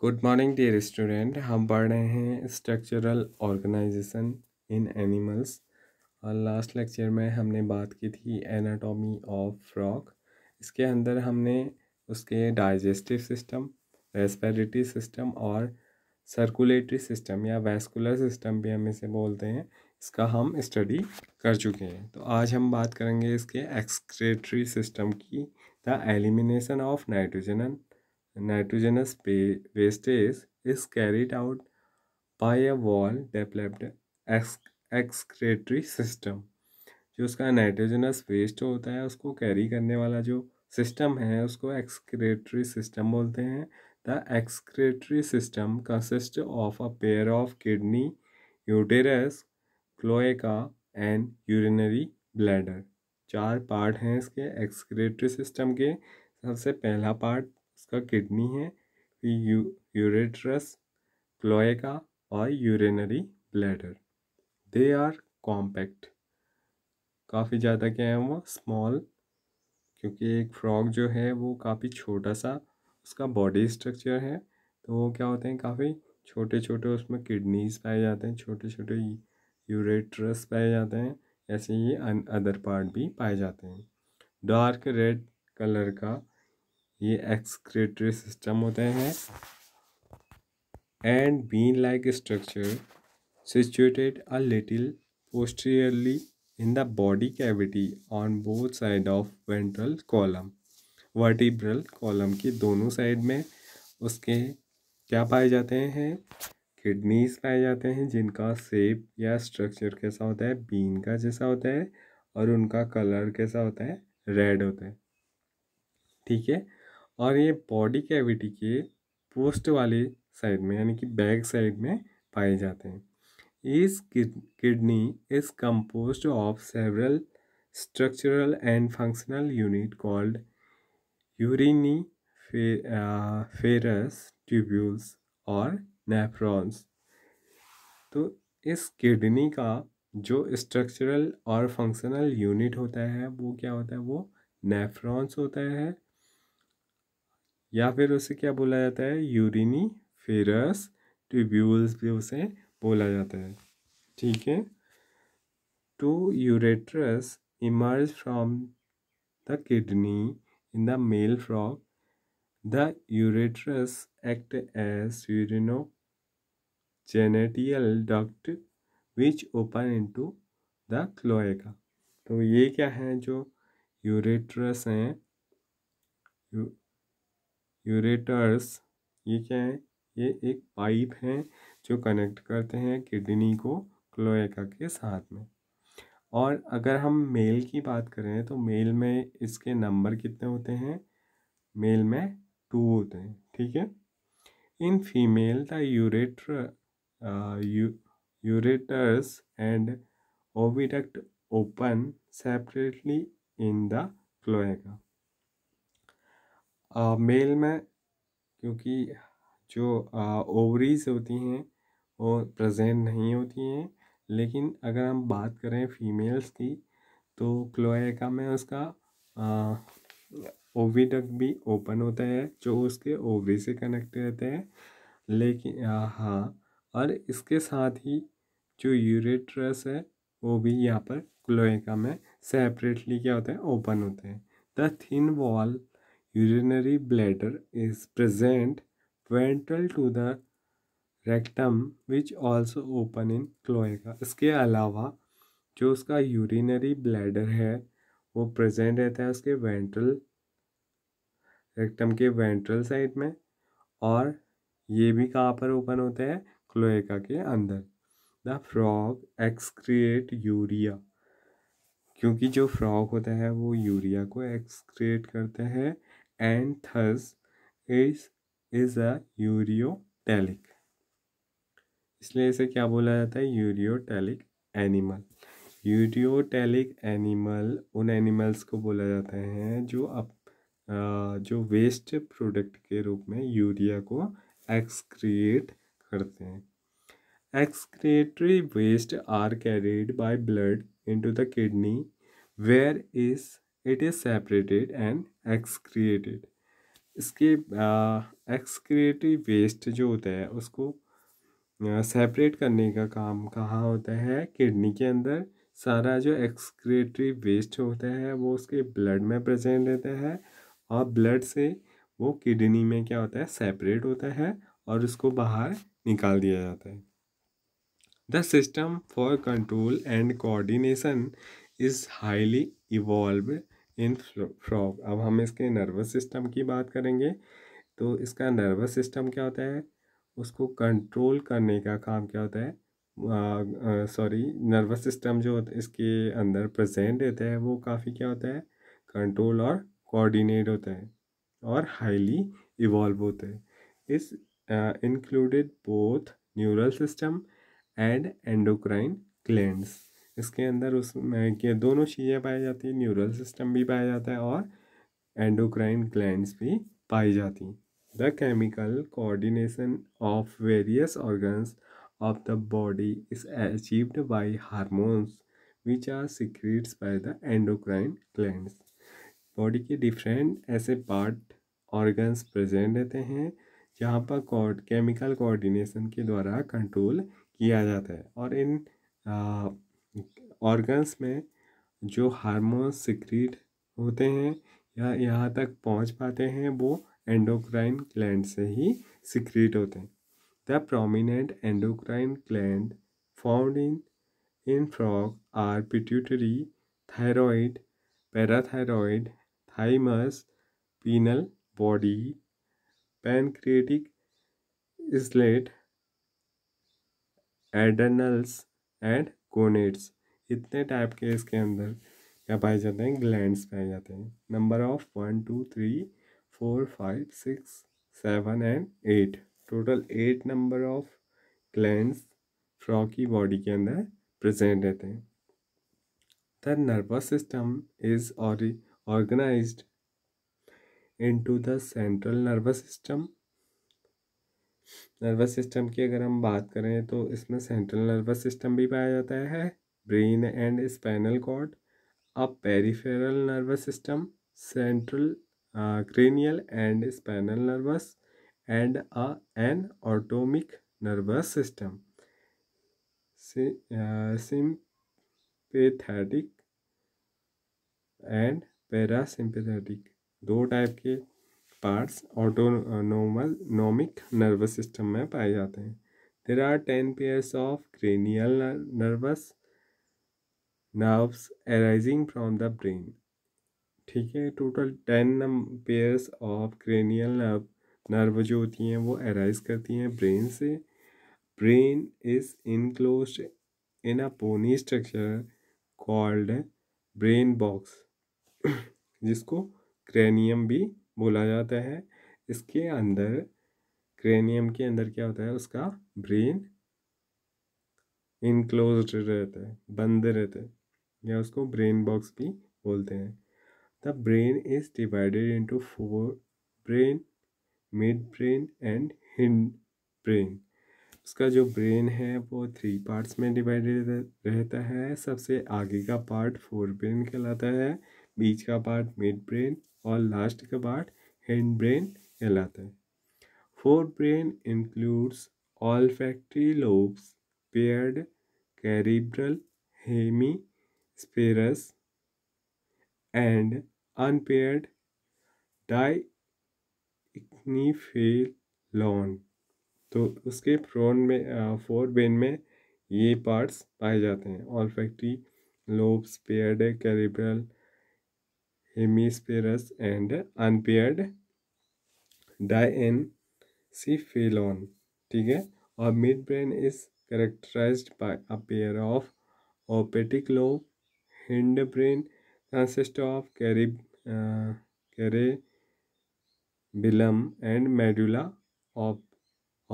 Good morning dear student हम पढ़ रहे हैं स्ट्रक्चरल ऑर्गेनाइजेशन इन एनिमल्स और लास्ट लेक्चर में हमने बात की थी एनाटॉमी ऑफ फ्रॉक इसके अंदर हमने उसके डाइजेस्टिव सिस्टम रेस्पिरेटरी सिस्टम और सर्कुलेटरी सिस्टम या वैस्कुलर सिस्टम भी हम इसे बोलते हैं इसका हम स्टडी कर चुके हैं तो आज हम बात करेंगे इसके एक्सक्रेटरी सिस्टम की the elimination of nitrogen and nitrogenous wastage is carried out by a wall developed excretory system जो उसका नाइट्रोजनस वेस्ट होता है उसको कैरी करने वाला जो सिस्टम है उसको एक्सक्रेटरी सिस्टम बोलते हैं the excretory system consist of a pair of kidney uterus cloaca and urinary bladder चार पार्ट हैं इसके एक्सक्रेटरी सिस्टम के सबसे पहला पार्ट इसका किडनी है यू यूरेट्रस क्लोएका और urinary bladder they are compact काफ़ी ज़्यादा क्या है वो स्मॉल क्योंकि एक फ्रॉग जो है वो काफ़ी छोटा सा उसका बॉडी स्ट्रक्चर है तो वो क्या होते हैं काफ़ी छोटे छोटे उसमें किडनीज पाए जाते हैं छोटे छोटे यूरेट्रस पाए जाते हैं ऐसे ही अदर पार्ट भी पाए जाते हैं डार्क रेड कलर का ये एक्सक्रेटरी सिस्टम होते हैं and bean like structure situated a little posteriorly in the body cavity on both side of ventral column vertebral column की दोनों साइड में उसके क्या पाए जाते हैं किडनीज पाए जाते हैं जिनका सेप या स्ट्रक्चर कैसा होता है बीन का जैसा होता है और उनका कलर कैसा होता है रेड होता है ठीक है और ये बॉडी कैविटी के पोस्ट वाले साइड में यानी कि बैक साइड में पाए जाते हैं इस kidney is compose of several structural and functional unit called uriniferous tubules और नेफ्रॉन्स तो इस किडनी का जो स्ट्रक्चरल और फंक्शनल यूनिट होता है वो क्या होता है वो नेफ्रॉन्स होता है या फिर उसे क्या बोला जाता है यूरिनी फेरस ट्यूब्यूल्स भी उसे बोला जाता है ठीक है two ureters emerge from the kidney in the male frog the ureters act as urinogenital duct which open into the cloaca तो ये क्या है जो यूरेट्रस हैं यूरेटर्स ये क्या है ये एक पाइप है जो कनेक्ट करते हैं किडनी को क्लोएका के साथ में और अगर हम मेल की बात करें तो मेल में इसके नंबर कितने होते हैं मेल में टू होते हैं ठीक है in female the ureter ureters and oviduct open separately in the cloaca male में क्योंकि जो ओवरीज़ होती हैं वो प्रेजेंट नहीं होती हैं लेकिन अगर हम बात करें फीमेल्स की तो क्लोएका में उसका ओविडक भी ओपन होता है जो उसके ओवरी से कनेक्ट रहते हैं लेकिन हाँ और इसके साथ ही जो यूरेट्रस है वो भी यहाँ पर क्लोएका में सेपरेटली क्या होता है ओपन होते हैं the thin wall urinary bladder is present ventral to the rectum which also open in cloaca इसके अलावा जो उसका urinary bladder है वो present रहता है उसके ventral rectum के ventral side में और ये भी कहाँ पर open होता है cloaca के अंदर the frog excrete urea क्योंकि जो फ्रॉग होता है वो यूरिया को एक्सक्रिएट करता है and thus it is a ureotelic इसलिए इसे क्या बोला जाता है यूरियोटेलिक एनिमल यूरियोटेलिक एनिमल उन एनिमल्स को बोला जाता है जो अप जो वेस्ट प्रोडक्ट के रूप में यूरिया को एक्सक्रिएट करते हैं excretory waste are carried by blood into the kidney where is it is separated and excreted इसके एक्सक्रिएटिव वेस्ट जो होता है उसको सेपरेट करने का काम कहाँ होता है किडनी के अंदर सारा जो एक्सक्रिएटरी वेस्ट होता है वो उसके ब्लड में प्रेजेंट रहता है और ब्लड से वो किडनी में क्या होता है सेपरेट होता है और उसको बाहर निकाल दिया जाता है the system for control and coordination is highly evolve in frog अब हम इसके नर्वस सिस्टम की बात करेंगे तो इसका नर्वस सिस्टम क्या होता है उसको कंट्रोल करने का काम क्या होता है सॉरी नर्वस सिस्टम जो इसके अंदर प्रेजेंट रहता है वो काफ़ी क्या होता है कंट्रोल और कोऑर्डिनेट होता है और हाईली इवॉल्व होता है इस included both neural system and endocrine glands इसके अंदर उस के दोनों चीज़ें पाई जाती हैं न्यूरल सिस्टम भी पाया जाता है और एंडोक्राइन ग्लैंड भी पाई जाती the chemical coordination of various organs of the body is achieved by hormones which are secreted by the endocrine gland body के डिफरेंट ऐसे पार्ट ऑर्गन्स प्रेजेंट रहते हैं जहाँ पर केमिकल कोऑर्डिनेशन के द्वारा कंट्रोल किया जाता है और इन ऑर्गन्स में जो हार्मोन सिक्रीट होते हैं या यहाँ तक पहुँच पाते हैं वो एंडोक्राइन ग्लैंड से ही सिक्रीट होते हैं the prominent endocrine gland found in in frog are pituitary thyroid parathyroid thymus pineal body pancreatic islets adrenals and gonads इतने टाइप के इसके अंदर क्या पाए जाते हैं ग्लैंड पाए जाते हैं number of one two three four five six seven and eight total eight number of gland frog की बॉडी के अंदर प्रेजेंट रहते हैं the nervous system is into the central nervous system nervous system की अगर हम बात करें तो इसमें सेंट्रल नर्वस सिस्टम भी पाया जाता है ब्रेन एंड स्पाइनल कॉर्ड अब peripheral nervous system central cranial and spinal nervous and a an autonomic nervous system sympathetic and parasympathetic दो टाइप के parts autonomic nervous system में पाए जाते हैं there are ten pairs of cranial nervous nerves arising from the brain ठीक है total ten pairs of cranial nerve nerve जो होती हैं वो एराइज करती हैं ब्रेन से brain is enclose in a bony structure called brain box जिसको क्रेनियम भी बोला जाता है इसके अंदर क्रेनियम के अंदर क्या होता है उसका ब्रेन इनक्लोज रहता है बंद रहता है या उसको ब्रेन बॉक्स भी बोलते हैं the brain is divided into fore brain mid brain and hind brain उसका जो ब्रेन है वो थ्री पार्ट्स में डिवाइडेड रहता है सबसे आगे का पार्ट फोर ब्रेन कहलाता है बीच का पार्ट मिड ब्रेन और लास्ट के बाद हैंड ब्रेन कहलाता है fore brain includes olfactory lobes paired cerebral hemispheres and unpaired lawn तो उसके फ्रोन में फोर ब्रेन में ये पार्ट्स पाए जाते हैं olfactory lobes paired cerebral hemispherus and unpaired diencephalon ठीक है और mid brain is characterise by a pair of optic lobe hind brain consist of कैरिब cerebellum and medulla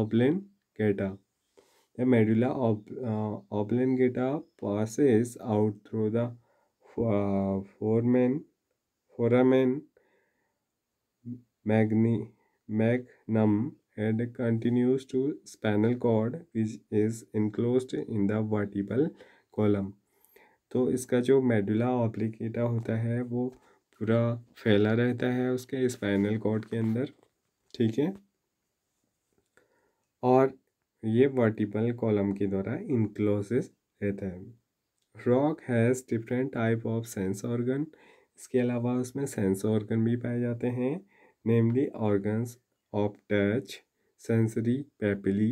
oblongata the medulla oblongata passes out through the foramen foramen magni- magnum head continues to spinal cord which is enclosed in the vertebral column तो इसका जो medulla ऑप्लिकेटा होता है वो पूरा फैला रहता है उसके स्पाइनल कॉर्ड के अंदर ठीक है और ये वर्टिपल कॉलम के द्वारा इनक्लोसिस रहता है frog has different type of sense organ इसके अलावा उसमें सेंस ऑर्गन भी पाए जाते हैं namely organs of touch sensory papillae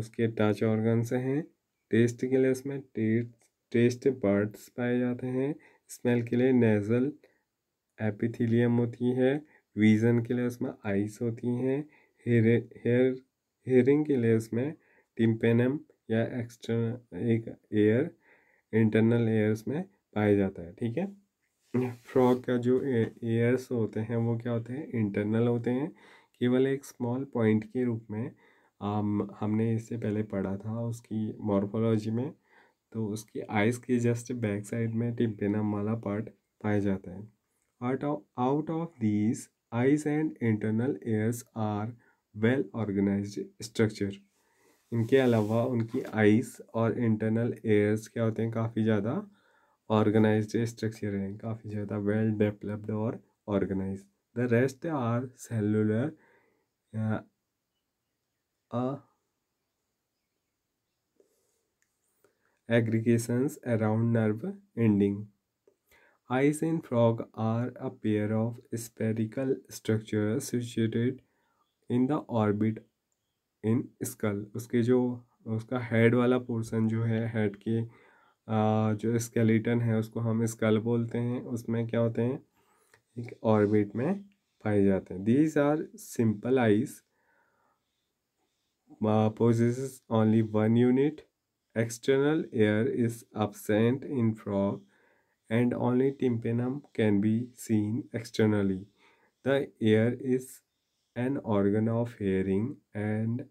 उसके टच ऑर्गन्स हैं टेस्ट के लिए उसमें टेस्ट टेस्ट बर्ड्स पाए जाते हैं स्मेल के लिए नेजल एपिथिलियम होती है विजन के लिए उसमें आइस होती हैं हेर हेयर हेयरिंग के लिए उसमें टिम्पेनम या एक्सटर्नल एक एयर इंटरनल एयर्स में पाया जाता है ठीक है फ्रॉग का जो एयर्स होते हैं वो क्या होते हैं इंटरनल होते हैं केवल एक स्मॉल पॉइंट के रूप में आम हमने इससे पहले पढ़ा था उसकी मॉर्फोलॉजी में तो उसकी आइज़ के जस्ट बैक साइड में टिम्पेनम वाला पार्ट पाया जाता है out of out of these eyes and internal ears are well organise structure इनके अलावा उनकी आइज और इंटरनल एयर्स क्या होते हैं काफ़ी ज़्यादा ऑर्गेनाइज स्ट्रक्चर है काफ़ी ज़्यादा वेल डेवलप्ड और organise the rest are cellular aggregations around nerve ending eyes and frog are a pair of spherical structure situated in the orbit in skull उसके जो उसका हेड वाला पोर्सन जो है हेड के जो स्केलेटन है उसको हम स्कल बोलते हैं उसमें क्या होते हैं एक ऑर्बिट में पाए जाते हैं these are simple eyes possess only one unit external ear is absent in frog and only tympanum can be seen externally the ear is an organ of hearing and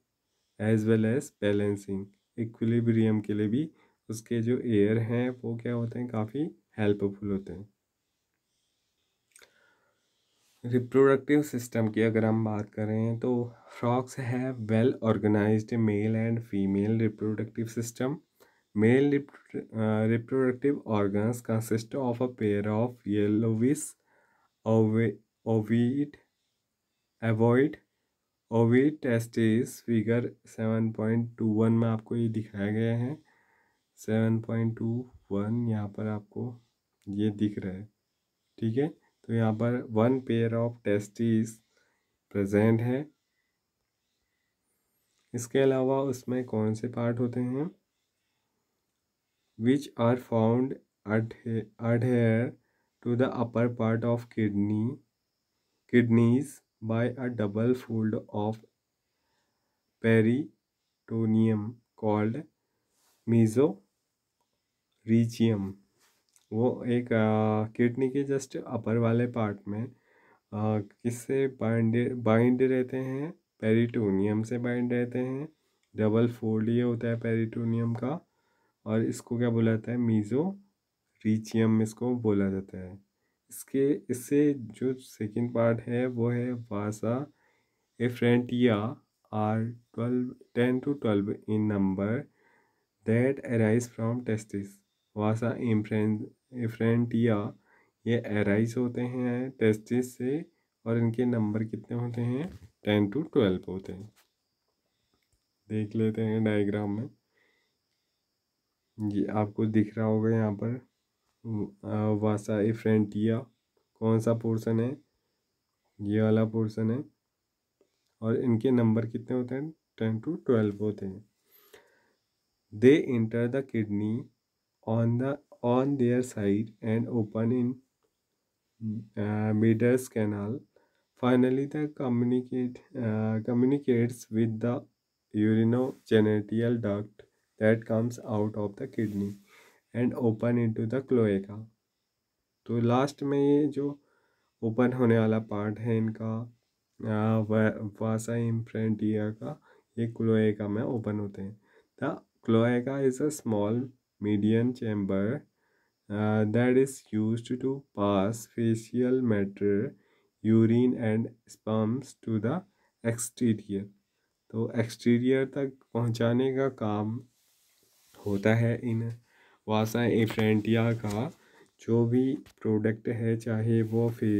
as well as balancing equilibrium के लिए भी उसके जो air हैं वो क्या होते हैं काफ़ी हेल्पफुल होते हैं रिप्रोडक्टिव सिस्टम की अगर हम बात करें तो फ्रॉक्स है well organised male and female reproductive system male reproductive organs consist of a pair of yellowish ovate ovoid ovoid testis figure one में आपको ये दिखाया गया है सेवन पॉइंट टू वन यहाँ पर आपको ये दिख रहा है ठीक है तो यहाँ पर one pair of testes present है इसके अलावा उसमें कौन से पार्ट होते हैं which are found adhere to the upper part of kidney kidneys by a double fold of peritoneum called mesorchium वो एक किडनी के जस्ट अपर वाले पार्ट में किससे बाइंड बाइंड रहते हैं पेरिटोनियम से बाइंड रहते हैं डबल फोल्ड ये होता है पेरिटोनियम का और इसको क्या बोला जाता है मीज़ो रीचियम इसको बोला जाता है इसके इससे जो सेकंड पार्ट है वो है vasa efferentia are twelve ten to twelve in number that arise from testis vasa efferentia ये एराइज होते हैं टेस्टिस से और इनके नंबर कितने होते हैं टेन टू ट्वेल्व होते हैं देख लेते हैं डायग्राम में ये आपको दिख रहा होगा यहाँ पर वासा एफ्रेंटिया कौन सा पोर्शन है ये वाला पोर्शन है और इनके नंबर कितने होते हैं टेन टू ट्वेल्व होते हैं they enter the kidney on the on their side and open in uh, meters canal. Finally, the communicate uh, communicates with the urinogenital duct that comes out of the kidney and open into the cloaca तो last में ये जो open होने वाला part है इनका वासा इम्फ्रेंटिया का ये क्लोएका में ओपन होते हैं the cloaca is a small median chamber uh, that is used to pass facial matter urine and sperms to the exterior तो एक्सटीरियर तक पहुंचाने का काम होता है इन वासा एफ्रेंटिया का जो भी प्रोडक्ट है चाहे वो फे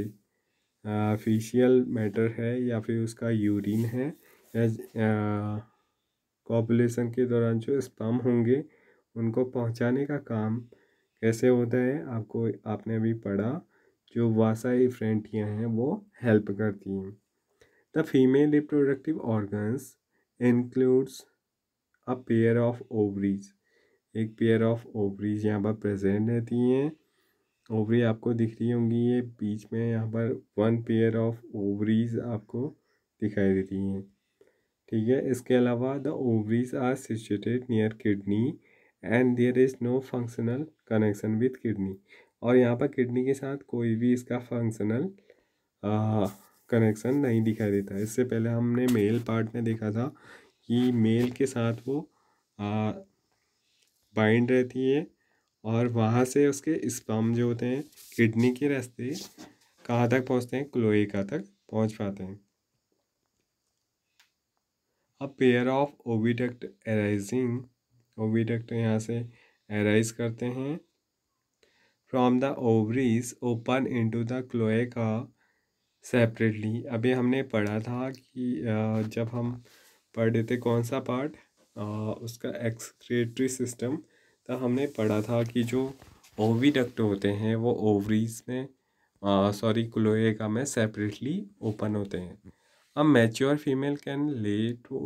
फेशियल uh, मैटर है या फिर उसका यूरिन है या कॉपुलेशन uh, के दौरान जो स्पम होंगे उनको पहुंचाने का काम कैसे होता है आपको आपने अभी पढ़ा जो वासाई फ्रेंटियाँ हैं वो हेल्प करती हैं the female reproductive organs includes a pair of ovaries एक पेयर ऑफ ओवरीज यहाँ पर प्रेजेंट रहती हैं ओवरी आपको दिख रही होंगी ये बीच में यहाँ पर वन पेयर ऑफ ओवरीज आपको दिखाई देती हैं ठीक है इसके अलावा the ovaries are situated near kidney and there is no functional connection with kidney और यहाँ पर किडनी के साथ कोई भी इसका फंक्शनल कनेक्शन नहीं दिखाई देता इससे पहले हमने मेल पार्ट में देखा था कि मेल के साथ वो बाइंड रहती है और वहाँ से उसके स्पम जो होते हैं किडनी के रास्ते कहाँ तक पहुँचते हैं क्लोएका तक पहुँच पाते हैं a pair of oviduct arising oviduct यहाँ से एराइज करते हैं from the ovaries open into the cloaca separately अभी हमने पढ़ा था कि जब हम पढ़ रहे थे कौन सा पार्ट उसका एक्सक्रेटरी सिस्टम तो हमने पढ़ा था कि जो ओविडक्ट होते हैं वो ओवरीज में सॉरी क्लोए का में सेपरेटली ओपन होते हैं अब mature female can lay two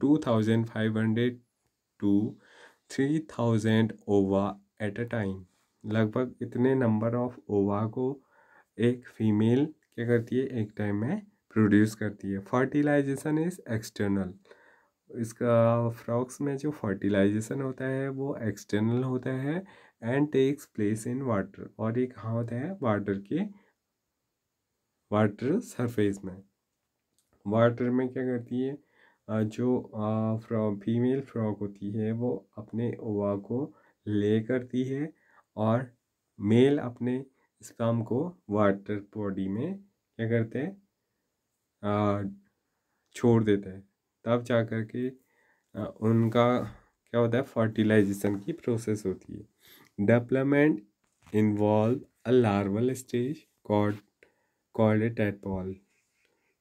two thousand five hundred to three thousand ova at a time लगभग इतने नंबर ऑफ ओवा को एक फीमेल क्या करती है एक टाइम में प्रोड्यूस करती है फर्टिलाइजेशन इज़ एक्सटर्नल इसका फ्रॉक्स में जो फर्टिलाइजेशन होता है वो एक्सटर्नल होता है and takes place in water और ये कहाँ होता है वाटर के वाटर सरफेस में वाटर में क्या करती है जो फ्रॉ फीमेल फ्रॉक होती है वो अपने ओवा को ले करती है और मेल अपने स्पर्म को वाटर बॉडी में क्या करते हैं छोड़ देते हैं तब जा कर के उनका क्या होता है फर्टिलाइजेशन की प्रोसेस होती है development involve a larval stage called called a tadpole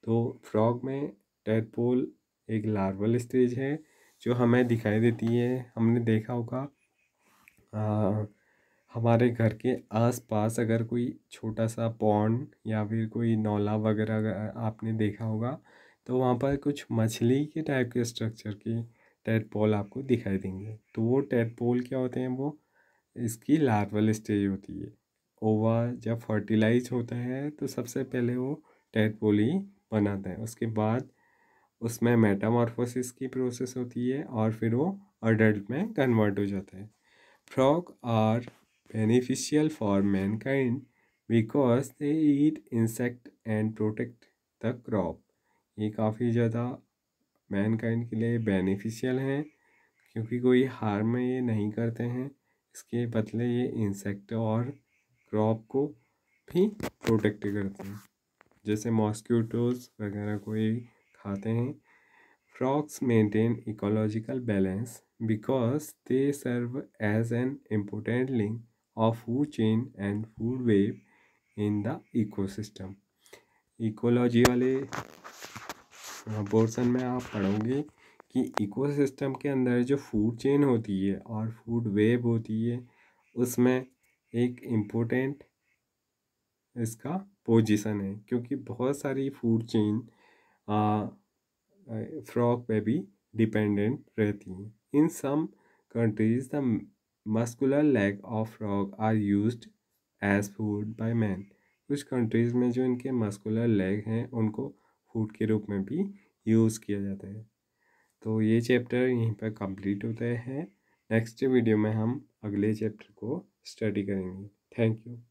तो फ्रॉग में टेटपोल एक लार्वल स्टेज है जो हमें दिखाई देती है हमने देखा होगा हमारे घर के आसपास अगर कोई छोटा सा पॉन्ड या फिर कोई नौला वगैरह आपने देखा होगा तो वहाँ पर कुछ मछली के टाइप के स्ट्रक्चर के टेडपोल आपको दिखाई देंगे तो वो टेडपोल क्या होते हैं वो इसकी लार्वल स्टेज होती है ओवा जब फर्टिलाइज होता है तो सबसे पहले वो टेडपोल ही बनाता है उसके बाद उसमें मेटामॉर्फोसिस की प्रोसेस होती है और फिर वो अडल्ट में कन्वर्ट हो जाता है frog are beneficial for mankind because they eat insect and protect the crop ये काफ़ी ज़्यादा मैनकाइंड के लिए बेनिफिशियल हैं क्योंकि कोई हार में ये नहीं करते हैं इसके बदले ये इंसेक्ट और क्रॉप को भी प्रोटेक्ट करते हैं जैसे मॉस्क्यूटोज़ वगैरह कोई खाते हैं frogs maintain ecological balance because they serve as an important link of food chain and food web in the system ecology वाले पोर्सन में आप पढ़ोगे कि सिस्टम के अंदर जो फूड चेन होती है और फूड वेव होती है उसमें एक इम्पोर्टेंट इसका पोजिशन है क्योंकि बहुत सारी फूड चेन फ्रॉक पे भी डिपेंडेंट रहती हैं in some countries the muscular leg of frog are use as food by man कुछ कंट्रीज़ में जो इनके मस्कुलर लेग हैं उनको फूड के रूप में भी यूज़ किया जाता है तो ये चैप्टर यहीं पर कंप्लीट होते हैं नेक्स्ट वीडियो में हम अगले चैप्टर को स्टडी करेंगे थैंक यू